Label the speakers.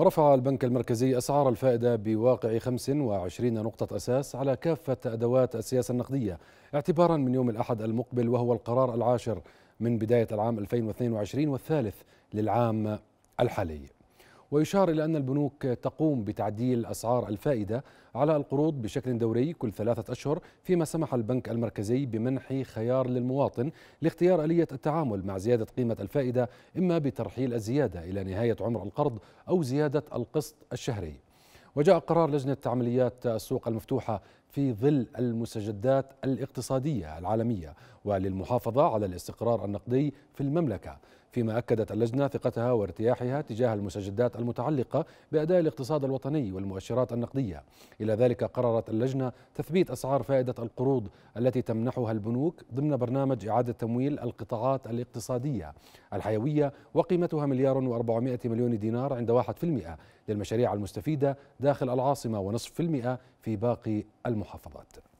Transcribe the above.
Speaker 1: رفع البنك المركزي أسعار الفائدة بواقع 25 نقطة أساس على كافة أدوات السياسة النقدية اعتبارا من يوم الأحد المقبل وهو القرار العاشر من بداية العام 2022 والثالث للعام الحالي ويشار إلى أن البنوك تقوم بتعديل أسعار الفائدة على القروض بشكل دوري كل ثلاثة أشهر فيما سمح البنك المركزي بمنح خيار للمواطن لاختيار آلية التعامل مع زيادة قيمة الفائدة إما بترحيل الزيادة إلى نهاية عمر القرض أو زيادة القسط الشهري وجاء قرار لجنة عمليات السوق المفتوحة في ظل المستجدات الاقتصادية العالمية وللمحافظة على الاستقرار النقدي في المملكة فيما أكدت اللجنة ثقتها وارتياحها تجاه المسجدات المتعلقة بأداء الاقتصاد الوطني والمؤشرات النقدية إلى ذلك قررت اللجنة تثبيت أسعار فائدة القروض التي تمنحها البنوك ضمن برنامج إعادة تمويل القطاعات الاقتصادية الحيوية وقيمتها مليار و400 مليون دينار عند 1% للمشاريع المستفيدة داخل العاصمة ونصف في المئة في باقي المحافظات